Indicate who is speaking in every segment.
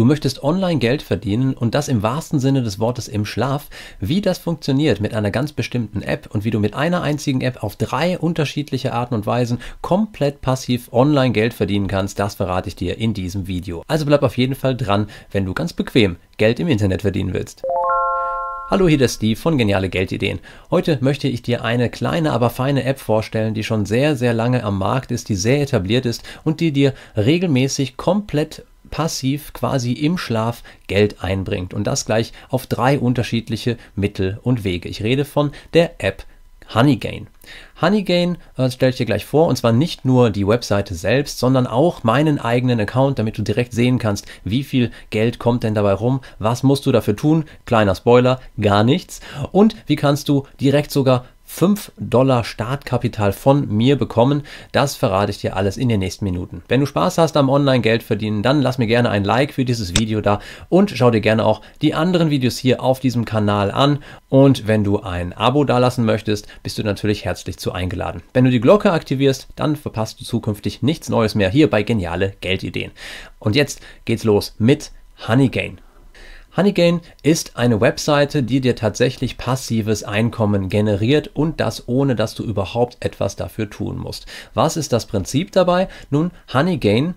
Speaker 1: Du möchtest online Geld verdienen und das im wahrsten Sinne des Wortes im Schlaf. Wie das funktioniert mit einer ganz bestimmten App und wie du mit einer einzigen App auf drei unterschiedliche Arten und Weisen komplett passiv online Geld verdienen kannst, das verrate ich dir in diesem Video. Also bleib auf jeden Fall dran, wenn du ganz bequem Geld im Internet verdienen willst. Hallo, hier der Steve von Geniale Geldideen. Heute möchte ich dir eine kleine, aber feine App vorstellen, die schon sehr, sehr lange am Markt ist, die sehr etabliert ist und die dir regelmäßig komplett passiv quasi im Schlaf Geld einbringt und das gleich auf drei unterschiedliche Mittel und Wege. Ich rede von der App Honeygain. Honeygain äh, stelle ich dir gleich vor und zwar nicht nur die Webseite selbst, sondern auch meinen eigenen Account, damit du direkt sehen kannst, wie viel Geld kommt denn dabei rum, was musst du dafür tun, kleiner Spoiler, gar nichts und wie kannst du direkt sogar 5 Dollar Startkapital von mir bekommen. Das verrate ich dir alles in den nächsten Minuten. Wenn du Spaß hast am Online-Geld verdienen, dann lass mir gerne ein Like für dieses Video da und schau dir gerne auch die anderen Videos hier auf diesem Kanal an. Und wenn du ein Abo dalassen möchtest, bist du natürlich herzlich zu eingeladen. Wenn du die Glocke aktivierst, dann verpasst du zukünftig nichts Neues mehr hier bei Geniale Geldideen. Und jetzt geht's los mit Honeygain. Honeygain ist eine Webseite, die dir tatsächlich passives Einkommen generiert und das ohne, dass du überhaupt etwas dafür tun musst. Was ist das Prinzip dabei? Nun, Honeygain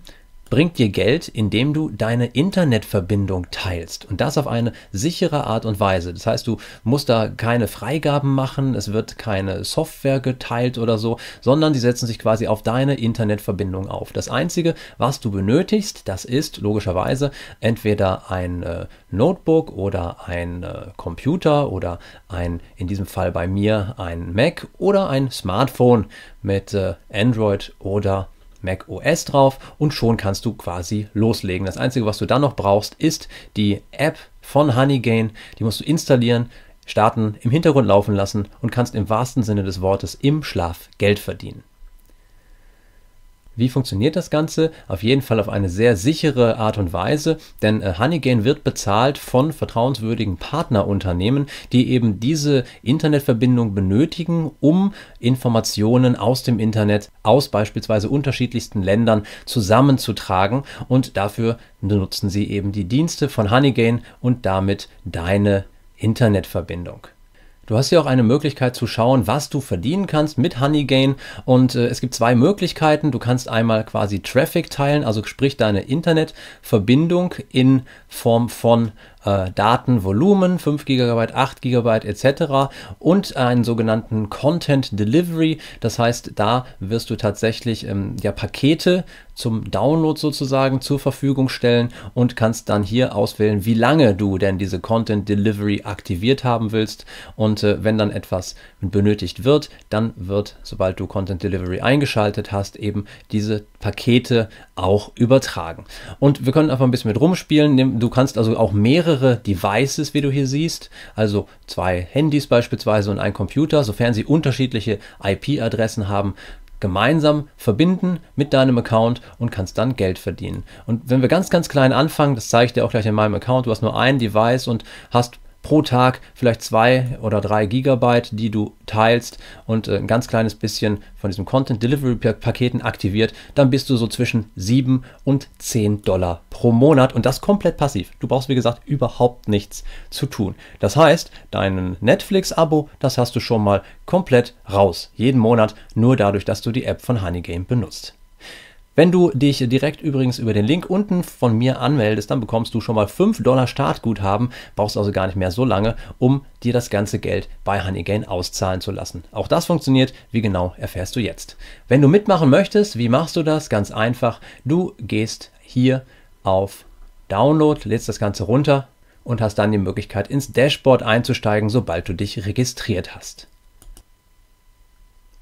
Speaker 1: bringt dir Geld, indem du deine Internetverbindung teilst und das auf eine sichere Art und Weise. Das heißt, du musst da keine Freigaben machen, es wird keine Software geteilt oder so, sondern sie setzen sich quasi auf deine Internetverbindung auf. Das Einzige, was du benötigst, das ist logischerweise entweder ein äh, Notebook oder ein äh, Computer oder ein, in diesem Fall bei mir, ein Mac oder ein Smartphone mit äh, Android oder Mac OS drauf und schon kannst du quasi loslegen. Das Einzige, was du dann noch brauchst, ist die App von Honeygain. Die musst du installieren, starten, im Hintergrund laufen lassen und kannst im wahrsten Sinne des Wortes im Schlaf Geld verdienen. Wie funktioniert das Ganze? Auf jeden Fall auf eine sehr sichere Art und Weise, denn äh, Honeygain wird bezahlt von vertrauenswürdigen Partnerunternehmen, die eben diese Internetverbindung benötigen, um Informationen aus dem Internet, aus beispielsweise unterschiedlichsten Ländern zusammenzutragen und dafür nutzen sie eben die Dienste von Honeygain und damit deine Internetverbindung. Du hast hier auch eine Möglichkeit zu schauen, was du verdienen kannst mit Honeygain. Und äh, es gibt zwei Möglichkeiten. Du kannst einmal quasi Traffic teilen, also sprich deine Internetverbindung in Form von äh, Datenvolumen, 5 GB, 8 GB etc. und einen sogenannten Content Delivery. Das heißt, da wirst du tatsächlich ähm, ja, Pakete zum Download sozusagen zur Verfügung stellen und kannst dann hier auswählen, wie lange du denn diese Content Delivery aktiviert haben willst. Und äh, wenn dann etwas benötigt wird, dann wird, sobald du Content Delivery eingeschaltet hast, eben diese Pakete auch übertragen. Und wir können einfach ein bisschen mit rumspielen. Du kannst also auch mehrere mehrere Devices, wie du hier siehst, also zwei Handys beispielsweise und ein Computer, sofern sie unterschiedliche IP-Adressen haben, gemeinsam verbinden mit deinem Account und kannst dann Geld verdienen. Und wenn wir ganz, ganz klein anfangen, das zeige ich dir auch gleich in meinem Account, du hast nur ein Device und hast pro Tag vielleicht zwei oder drei Gigabyte, die du teilst und äh, ein ganz kleines bisschen von diesem Content Delivery Paketen aktiviert, dann bist du so zwischen 7 und 10 Dollar pro Monat und das komplett passiv. Du brauchst, wie gesagt, überhaupt nichts zu tun. Das heißt, dein Netflix-Abo, das hast du schon mal komplett raus. Jeden Monat nur dadurch, dass du die App von Honeygame benutzt. Wenn du dich direkt übrigens über den Link unten von mir anmeldest, dann bekommst du schon mal 5 Dollar Startguthaben, brauchst also gar nicht mehr so lange, um dir das ganze Geld bei Honeygain auszahlen zu lassen. Auch das funktioniert, wie genau erfährst du jetzt. Wenn du mitmachen möchtest, wie machst du das? Ganz einfach, du gehst hier auf Download, lädst das Ganze runter und hast dann die Möglichkeit ins Dashboard einzusteigen, sobald du dich registriert hast.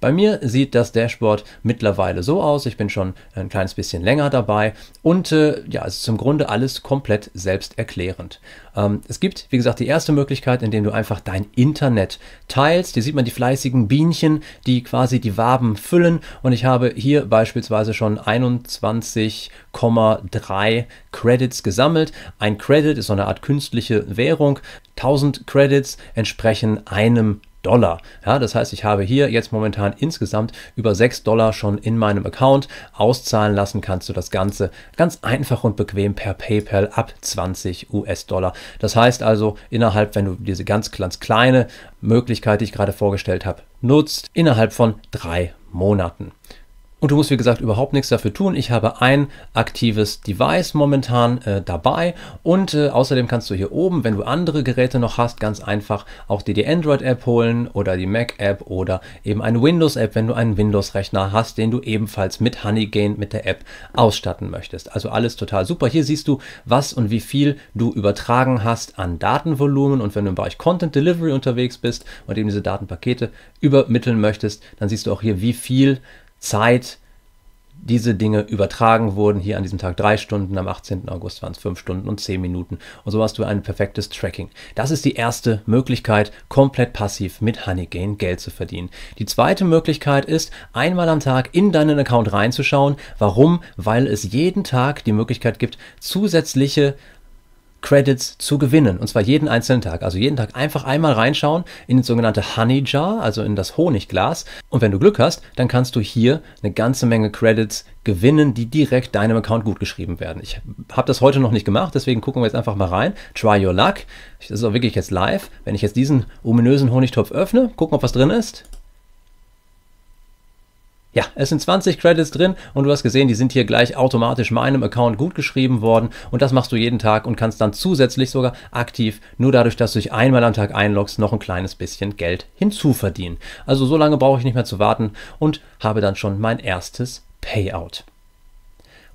Speaker 1: Bei mir sieht das Dashboard mittlerweile so aus. Ich bin schon ein kleines bisschen länger dabei und äh, ja, es ist im Grunde alles komplett selbsterklärend. Ähm, es gibt, wie gesagt, die erste Möglichkeit, indem du einfach dein Internet teilst. Hier sieht man die fleißigen Bienchen, die quasi die Waben füllen und ich habe hier beispielsweise schon 21,3 Credits gesammelt. Ein Credit ist so eine Art künstliche Währung. 1000 Credits entsprechen einem Dollar. Ja, das heißt, ich habe hier jetzt momentan insgesamt über 6 Dollar schon in meinem Account. Auszahlen lassen kannst du das Ganze ganz einfach und bequem per PayPal ab 20 US-Dollar. Das heißt also, innerhalb, wenn du diese ganz, ganz kleine Möglichkeit, die ich gerade vorgestellt habe, nutzt, innerhalb von drei Monaten. Und du musst, wie gesagt, überhaupt nichts dafür tun. Ich habe ein aktives Device momentan äh, dabei. Und äh, außerdem kannst du hier oben, wenn du andere Geräte noch hast, ganz einfach auch dir die Android-App holen oder die Mac-App oder eben eine Windows-App, wenn du einen Windows-Rechner hast, den du ebenfalls mit Honeygain, mit der App ausstatten möchtest. Also alles total super. Hier siehst du, was und wie viel du übertragen hast an Datenvolumen. Und wenn du im Bereich Content Delivery unterwegs bist und eben diese Datenpakete übermitteln möchtest, dann siehst du auch hier, wie viel Zeit diese Dinge übertragen wurden. Hier an diesem Tag drei Stunden, am 18. August waren es fünf Stunden und zehn Minuten. Und so hast du ein perfektes Tracking. Das ist die erste Möglichkeit, komplett passiv mit Honeygain Geld zu verdienen. Die zweite Möglichkeit ist, einmal am Tag in deinen Account reinzuschauen. Warum? Weil es jeden Tag die Möglichkeit gibt, zusätzliche Credits zu gewinnen. Und zwar jeden einzelnen Tag. Also jeden Tag einfach einmal reinschauen in das sogenannte Honey Jar, also in das Honigglas. Und wenn du Glück hast, dann kannst du hier eine ganze Menge Credits gewinnen, die direkt deinem Account gutgeschrieben werden. Ich habe das heute noch nicht gemacht, deswegen gucken wir jetzt einfach mal rein. Try your luck. Das ist auch wirklich jetzt live. Wenn ich jetzt diesen ominösen Honigtopf öffne, gucken, ob was drin ist. Ja, es sind 20 Credits drin und du hast gesehen, die sind hier gleich automatisch meinem Account gut geschrieben worden und das machst du jeden Tag und kannst dann zusätzlich sogar aktiv nur dadurch, dass du dich einmal am Tag einloggst, noch ein kleines bisschen Geld hinzuverdienen. Also so lange brauche ich nicht mehr zu warten und habe dann schon mein erstes Payout.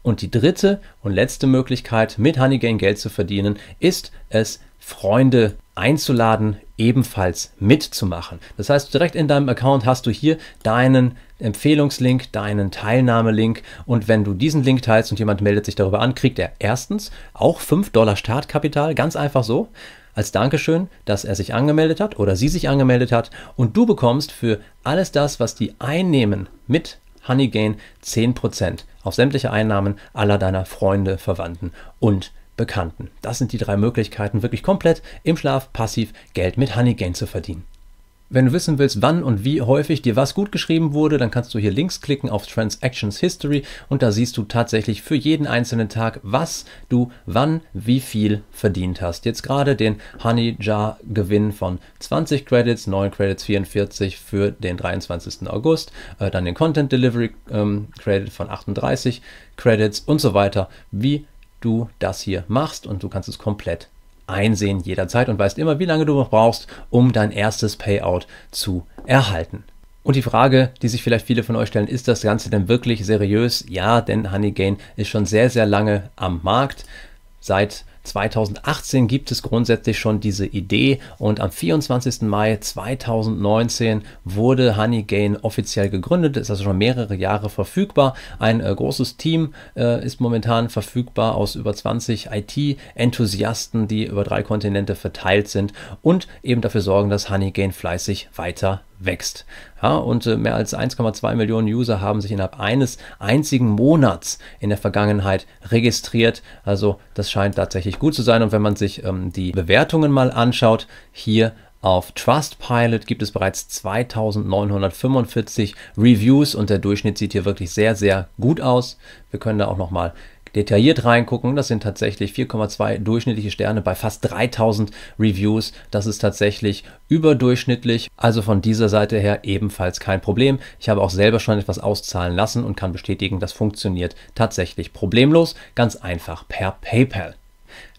Speaker 1: Und die dritte und letzte Möglichkeit, mit Honeygain Geld zu verdienen, ist es, Freunde einzuladen, ebenfalls mitzumachen. Das heißt, direkt in deinem Account hast du hier deinen Empfehlungslink, deinen Teilnahmelink. Und wenn du diesen Link teilst und jemand meldet sich darüber an, kriegt er erstens auch 5 Dollar Startkapital, ganz einfach so, als Dankeschön, dass er sich angemeldet hat oder sie sich angemeldet hat. Und du bekommst für alles das, was die einnehmen mit Honeygain 10% auf sämtliche Einnahmen aller deiner Freunde, Verwandten und Bekannten. Das sind die drei Möglichkeiten, wirklich komplett im Schlaf passiv Geld mit Honeygain zu verdienen. Wenn du wissen willst, wann und wie häufig dir was gut geschrieben wurde, dann kannst du hier links klicken auf Transactions History und da siehst du tatsächlich für jeden einzelnen Tag, was du wann wie viel verdient hast. Jetzt gerade den Honey Jar Gewinn von 20 Credits, 9 Credits 44 für den 23. August, äh, dann den Content Delivery ähm, Credit von 38 Credits und so weiter, wie du das hier machst und du kannst es komplett einsehen jederzeit und weißt immer, wie lange du brauchst, um dein erstes Payout zu erhalten. Und die Frage, die sich vielleicht viele von euch stellen, ist das Ganze denn wirklich seriös? Ja, denn Honeygain ist schon sehr, sehr lange am Markt. Seit 2018 gibt es grundsätzlich schon diese Idee und am 24. Mai 2019 wurde Honeygain offiziell gegründet, Es ist also schon mehrere Jahre verfügbar. Ein äh, großes Team äh, ist momentan verfügbar aus über 20 IT-Enthusiasten, die über drei Kontinente verteilt sind und eben dafür sorgen, dass Honeygain fleißig weiter wächst. Ja, und äh, mehr als 1,2 Millionen User haben sich innerhalb eines einzigen Monats in der Vergangenheit registriert. Also das scheint tatsächlich gut zu sein. Und wenn man sich ähm, die Bewertungen mal anschaut, hier auf Trustpilot gibt es bereits 2945 Reviews und der Durchschnitt sieht hier wirklich sehr, sehr gut aus. Wir können da auch nochmal detailliert reingucken. Das sind tatsächlich 4,2 durchschnittliche Sterne bei fast 3000 Reviews. Das ist tatsächlich überdurchschnittlich. Also von dieser Seite her ebenfalls kein Problem. Ich habe auch selber schon etwas auszahlen lassen und kann bestätigen, das funktioniert tatsächlich problemlos. Ganz einfach per PayPal.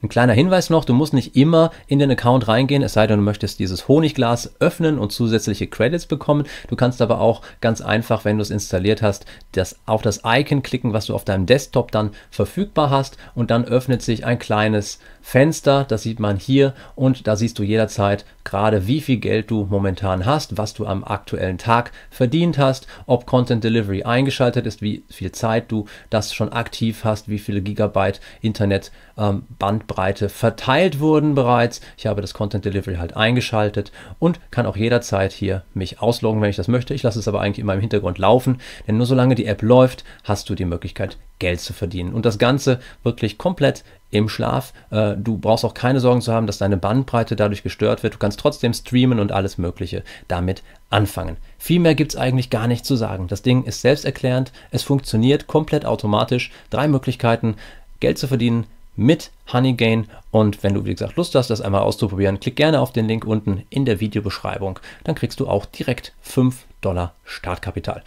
Speaker 1: Ein kleiner Hinweis noch, du musst nicht immer in den Account reingehen, es sei denn, du möchtest dieses Honigglas öffnen und zusätzliche Credits bekommen. Du kannst aber auch ganz einfach, wenn du es installiert hast, das, auf das Icon klicken, was du auf deinem Desktop dann verfügbar hast und dann öffnet sich ein kleines Fenster, das sieht man hier und da siehst du jederzeit gerade, wie viel Geld du momentan hast, was du am aktuellen Tag verdient hast, ob Content Delivery eingeschaltet ist, wie viel Zeit du das schon aktiv hast, wie viele Gigabyte Internet ähm, Band Bandbreite verteilt wurden bereits. Ich habe das Content Delivery halt eingeschaltet und kann auch jederzeit hier mich ausloggen, wenn ich das möchte. Ich lasse es aber eigentlich immer im Hintergrund laufen, denn nur solange die App läuft, hast du die Möglichkeit, Geld zu verdienen. Und das Ganze wirklich komplett im Schlaf. Äh, du brauchst auch keine Sorgen zu haben, dass deine Bandbreite dadurch gestört wird. Du kannst trotzdem streamen und alles Mögliche damit anfangen. Viel mehr gibt es eigentlich gar nicht zu sagen. Das Ding ist selbsterklärend, es funktioniert komplett automatisch. Drei Möglichkeiten, Geld zu verdienen, mit Honeygain. Und wenn du, wie gesagt, Lust hast, das einmal auszuprobieren, klick gerne auf den Link unten in der Videobeschreibung. Dann kriegst du auch direkt 5 Dollar Startkapital.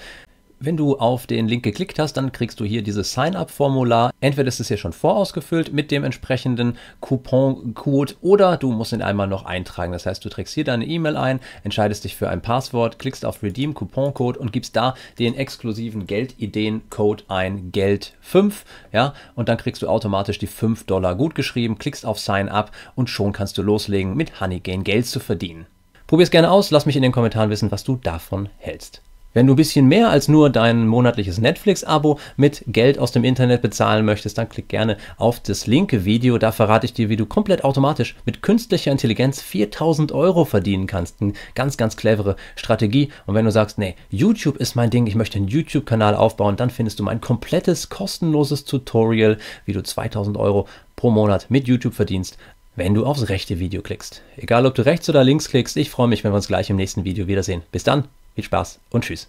Speaker 1: Wenn du auf den Link geklickt hast, dann kriegst du hier dieses Sign-up-Formular. Entweder ist es hier schon vorausgefüllt mit dem entsprechenden Coupon-Code oder du musst ihn einmal noch eintragen. Das heißt, du trägst hier deine E-Mail ein, entscheidest dich für ein Passwort, klickst auf Redeem Coupon-Code und gibst da den exklusiven Geldideen-Code ein, Geld 5. Ja, und dann kriegst du automatisch die 5 Dollar gutgeschrieben, klickst auf Sign-up und schon kannst du loslegen, mit Honeygain Geld zu verdienen. Probier es gerne aus, lass mich in den Kommentaren wissen, was du davon hältst. Wenn du ein bisschen mehr als nur dein monatliches Netflix-Abo mit Geld aus dem Internet bezahlen möchtest, dann klick gerne auf das linke Video. Da verrate ich dir, wie du komplett automatisch mit künstlicher Intelligenz 4000 Euro verdienen kannst. Eine ganz, ganz clevere Strategie. Und wenn du sagst, nee, YouTube ist mein Ding, ich möchte einen YouTube-Kanal aufbauen, dann findest du mein komplettes kostenloses Tutorial, wie du 2000 Euro pro Monat mit YouTube verdienst wenn du aufs rechte Video klickst. Egal, ob du rechts oder links klickst, ich freue mich, wenn wir uns gleich im nächsten Video wiedersehen. Bis dann! Viel Spaß und tschüss.